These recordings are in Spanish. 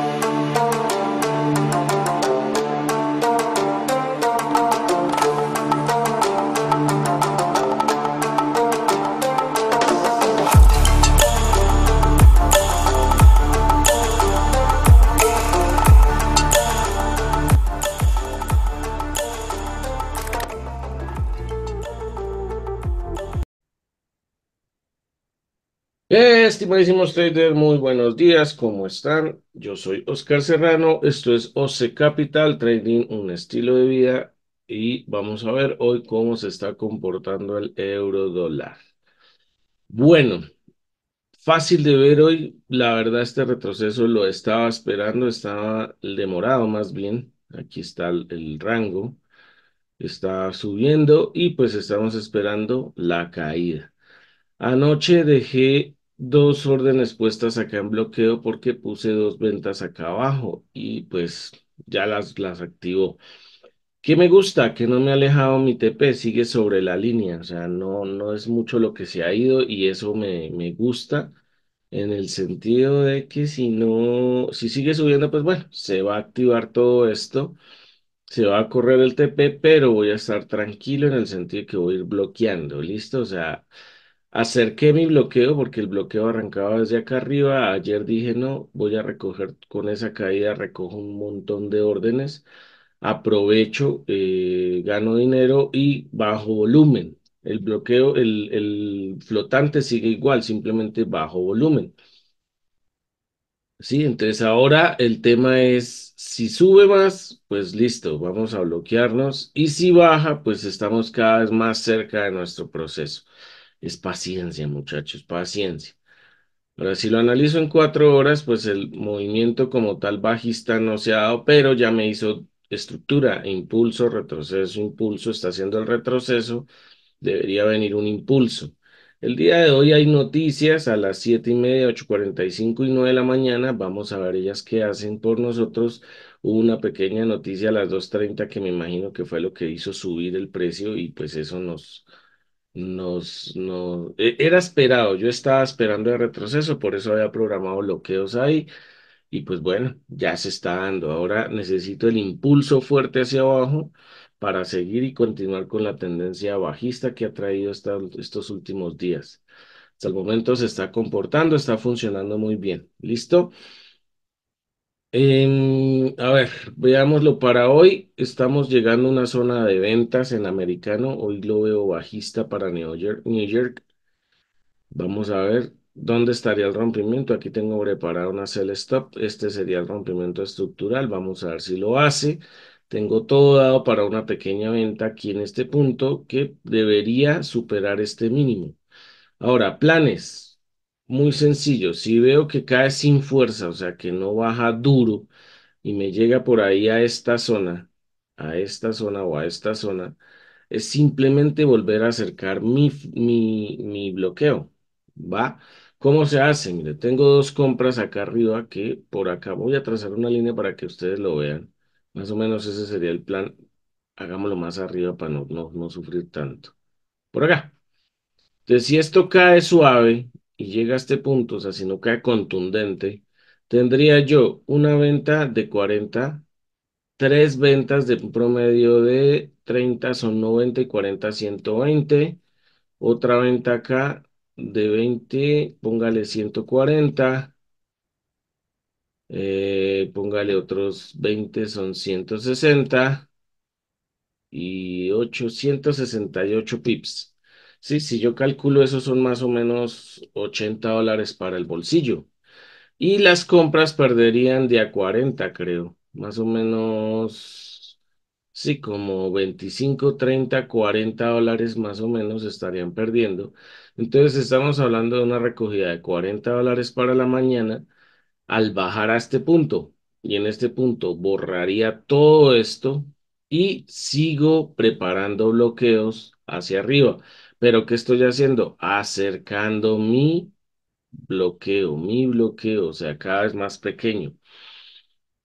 Thank you. Estimadísimos traders, muy buenos días, ¿cómo están? Yo soy Oscar Serrano, esto es OC Capital Trading, un estilo de vida y vamos a ver hoy cómo se está comportando el euro dólar. Bueno, fácil de ver hoy, la verdad este retroceso lo estaba esperando, estaba demorado más bien, aquí está el, el rango, está subiendo y pues estamos esperando la caída. Anoche dejé dos órdenes puestas acá en bloqueo porque puse dos ventas acá abajo y pues ya las, las ¿Qué me gusta? Que no me ha alejado mi TP, sigue sobre la línea, o sea, no, no es mucho lo que se ha ido y eso me, me gusta en el sentido de que si no, si sigue subiendo, pues bueno, se va a activar todo esto, se va a correr el TP, pero voy a estar tranquilo en el sentido de que voy a ir bloqueando, ¿listo? O sea, Acerqué mi bloqueo porque el bloqueo arrancaba desde acá arriba. Ayer dije, no, voy a recoger con esa caída, recojo un montón de órdenes, aprovecho, eh, gano dinero y bajo volumen. El bloqueo, el, el flotante sigue igual, simplemente bajo volumen. Sí, entonces ahora el tema es, si sube más, pues listo, vamos a bloquearnos. Y si baja, pues estamos cada vez más cerca de nuestro proceso es paciencia, muchachos, paciencia. Ahora, si lo analizo en cuatro horas, pues el movimiento como tal bajista no se ha dado, pero ya me hizo estructura, e impulso, retroceso, impulso, está haciendo el retroceso, debería venir un impulso. El día de hoy hay noticias a las siete y media, 8.45 y 9 de la mañana. Vamos a ver ellas qué hacen por nosotros. Hubo una pequeña noticia a las 2.30 que me imagino que fue lo que hizo subir el precio y pues eso nos, nos, no, e, era esperado, yo estaba esperando el retroceso, por eso había programado bloqueos ahí y pues bueno, ya se está dando. Ahora necesito el impulso fuerte hacia abajo para seguir y continuar con la tendencia bajista que ha traído estos últimos días. Hasta el momento se está comportando, está funcionando muy bien. ¿Listo? Em, a ver, veámoslo para hoy. Estamos llegando a una zona de ventas en americano. Hoy lo veo bajista para New York. New York. Vamos a ver dónde estaría el rompimiento. Aquí tengo preparado una sell stop. Este sería el rompimiento estructural. Vamos a ver si lo hace. Tengo todo dado para una pequeña venta aquí en este punto que debería superar este mínimo. Ahora, planes muy sencillo. Si veo que cae sin fuerza, o sea, que no baja duro y me llega por ahí a esta zona, a esta zona o a esta zona, es simplemente volver a acercar mi, mi, mi bloqueo. ¿Va? ¿Cómo se hace? Mire, tengo dos compras acá arriba que por acá voy a trazar una línea para que ustedes lo vean. Más o menos ese sería el plan. Hagámoslo más arriba para no, no sufrir tanto. Por acá. Entonces, si esto cae suave, y llega a este punto, o sea, si no queda contundente, tendría yo una venta de 40, tres ventas de promedio de 30 son 90 y 40, 120, otra venta acá de 20, póngale 140. Eh, póngale otros 20 son 160 y 868 pips. Sí, si yo calculo, eso son más o menos 80 dólares para el bolsillo. Y las compras perderían de a 40, creo. Más o menos, sí, como 25, 30, 40 dólares más o menos estarían perdiendo. Entonces estamos hablando de una recogida de 40 dólares para la mañana al bajar a este punto. Y en este punto borraría todo esto y sigo preparando bloqueos hacia arriba. Pero ¿qué estoy haciendo? Acercando mi bloqueo, mi bloqueo, o sea, cada vez más pequeño.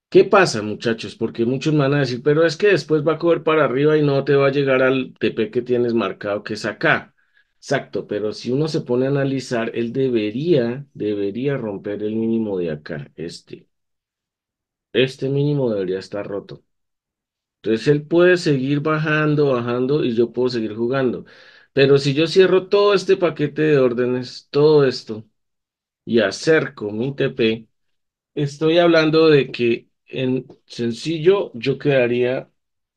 ¿Qué pasa, muchachos? Porque muchos van a decir, pero es que después va a coger para arriba y no te va a llegar al TP que tienes marcado, que es acá. Exacto, pero si uno se pone a analizar, él debería, debería romper el mínimo de acá, este. Este mínimo debería estar roto. Entonces él puede seguir bajando, bajando y yo puedo seguir jugando. Pero si yo cierro todo este paquete de órdenes, todo esto, y acerco mi TP, estoy hablando de que en sencillo yo quedaría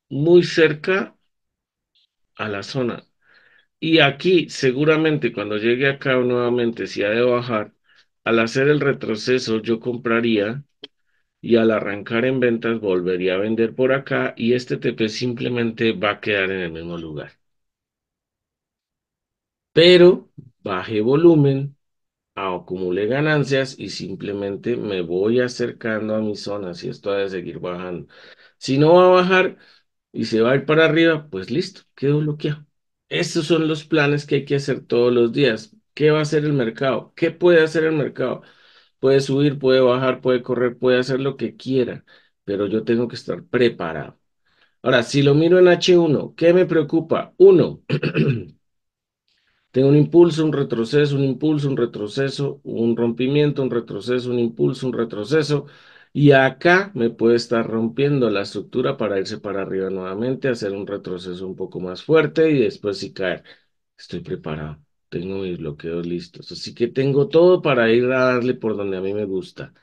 muy cerca a la zona. Y aquí seguramente cuando llegue acá nuevamente, si ha de bajar, al hacer el retroceso yo compraría y al arrancar en ventas volvería a vender por acá y este TP simplemente va a quedar en el mismo lugar pero bajé volumen, acumulé ganancias y simplemente me voy acercando a mi zona si esto ha de seguir bajando. Si no va a bajar y se va a ir para arriba, pues listo, quedo bloqueado. Estos son los planes que hay que hacer todos los días. ¿Qué va a hacer el mercado? ¿Qué puede hacer el mercado? Puede subir, puede bajar, puede correr, puede hacer lo que quiera, pero yo tengo que estar preparado. Ahora, si lo miro en H1, ¿qué me preocupa? Uno, Tengo un impulso, un retroceso, un impulso, un retroceso, un rompimiento, un retroceso, un impulso, un retroceso. Y acá me puede estar rompiendo la estructura para irse para arriba nuevamente, hacer un retroceso un poco más fuerte y después sí caer. Estoy preparado, tengo mis bloqueos listos. Así que tengo todo para ir a darle por donde a mí me gusta.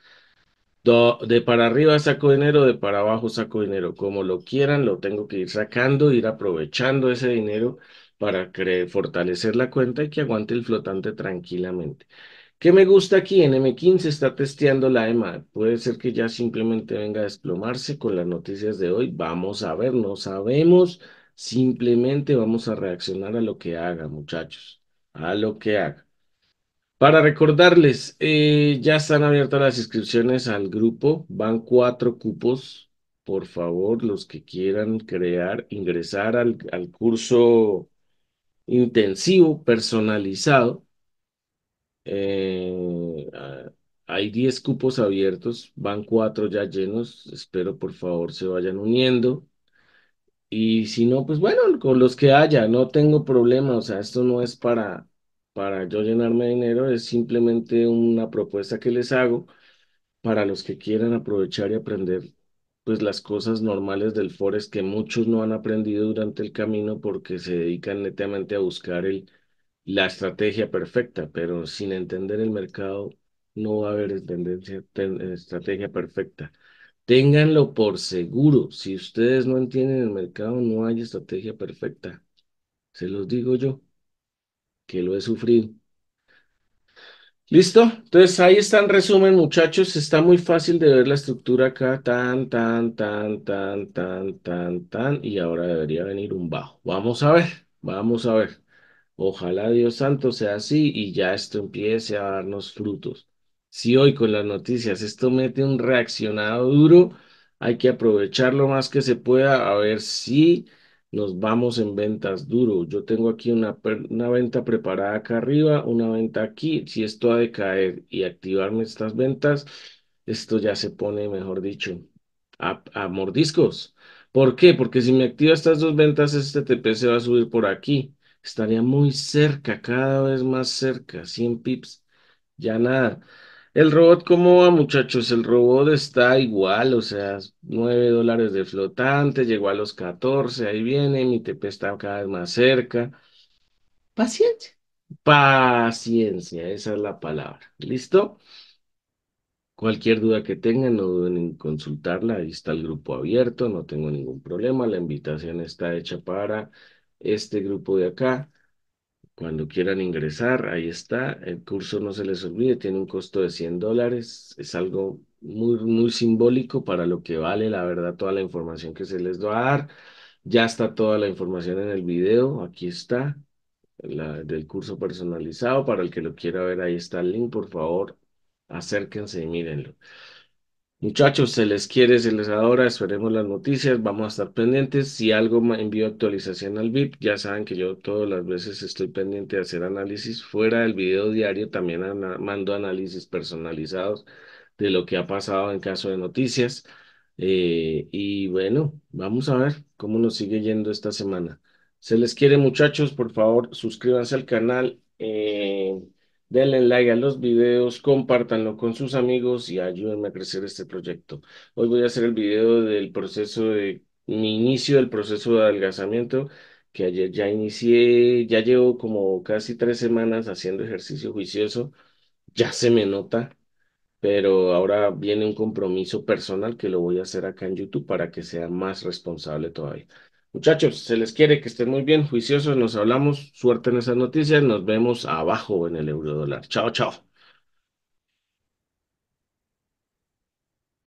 de para arriba saco dinero, de para abajo saco dinero. Como lo quieran, lo tengo que ir sacando, ir aprovechando ese dinero para fortalecer la cuenta y que aguante el flotante tranquilamente. ¿Qué me gusta aquí? En M15 está testeando la EMA. Puede ser que ya simplemente venga a desplomarse con las noticias de hoy. Vamos a ver, no sabemos. Simplemente vamos a reaccionar a lo que haga, muchachos. A lo que haga. Para recordarles, eh, ya están abiertas las inscripciones al grupo. Van cuatro cupos. Por favor, los que quieran crear, ingresar al, al curso intensivo, personalizado. Eh, hay 10 cupos abiertos, van 4 ya llenos. Espero por favor se vayan uniendo. Y si no, pues bueno, con los que haya, no tengo problema. O sea, esto no es para, para yo llenarme de dinero, es simplemente una propuesta que les hago para los que quieran aprovechar y aprender pues las cosas normales del forex que muchos no han aprendido durante el camino porque se dedican netamente a buscar el, la estrategia perfecta, pero sin entender el mercado no va a haber estrategia perfecta. Ténganlo por seguro, si ustedes no entienden el mercado no hay estrategia perfecta. Se los digo yo, que lo he sufrido. ¿Listo? Entonces ahí está en resumen, muchachos. Está muy fácil de ver la estructura acá. Tan, tan, tan, tan, tan, tan, tan. Y ahora debería venir un bajo. Vamos a ver, vamos a ver. Ojalá Dios santo sea así y ya esto empiece a darnos frutos. Si hoy con las noticias esto mete un reaccionado duro, hay que aprovechar lo más que se pueda a ver si nos vamos en ventas duro. Yo tengo aquí una, una venta preparada acá arriba, una venta aquí. Si esto ha de caer y activarme estas ventas, esto ya se pone, mejor dicho, a, mordiscos. ¿Por qué? Porque si me activa estas dos ventas, este TP se va a subir por aquí. Estaría muy cerca, cada vez más cerca, 100 pips. Ya nada. El robot, ¿cómo va, muchachos? El robot está igual, o sea, 9 dólares de flotante, llegó a los 14, ahí viene, mi TP está cada vez más cerca. Paciencia. Paciencia, esa es la palabra. ¿Listo? Cualquier duda que tengan, no duden en consultarla, ahí está el grupo abierto, no tengo ningún problema, la invitación está hecha para este grupo de acá, cuando quieran ingresar, ahí está. El curso no se les olvide, tiene un costo de 100 dólares. Es algo muy, muy simbólico para lo que vale, la verdad, toda la información que se les va a dar. Ya está toda la información en el video, aquí está, la, del curso personalizado. Para el que lo quiera ver, ahí está el link, por favor, acérquense y mírenlo. Muchachos, se les quiere, se les adora, esperemos las noticias, vamos a estar pendientes. Si algo envío actualización al VIP, ya saben que yo todas las veces estoy pendiente de hacer análisis. Fuera del video diario también mando análisis personalizados de lo que ha pasado en caso de noticias. Eh, y bueno, vamos a ver cómo nos sigue yendo esta semana. Se les quiere, muchachos, por favor, suscríbanse al canal. Eh, denle like a los videos, compártanlo con sus amigos y ayúdenme a crecer este proyecto. Hoy voy a hacer el video del proceso de mi inicio del proceso de adelgazamiento que ayer ya inicié, ya llevo como casi tres semanas haciendo ejercicio juicioso, ya se me nota, pero ahora viene un compromiso personal que lo voy a hacer acá en YouTube para que sea más responsable todavía. Muchachos, se les quiere que estén muy bien, juiciosos, nos hablamos, suerte en esas noticias, nos vemos abajo en el eurodólar. Chao, chao.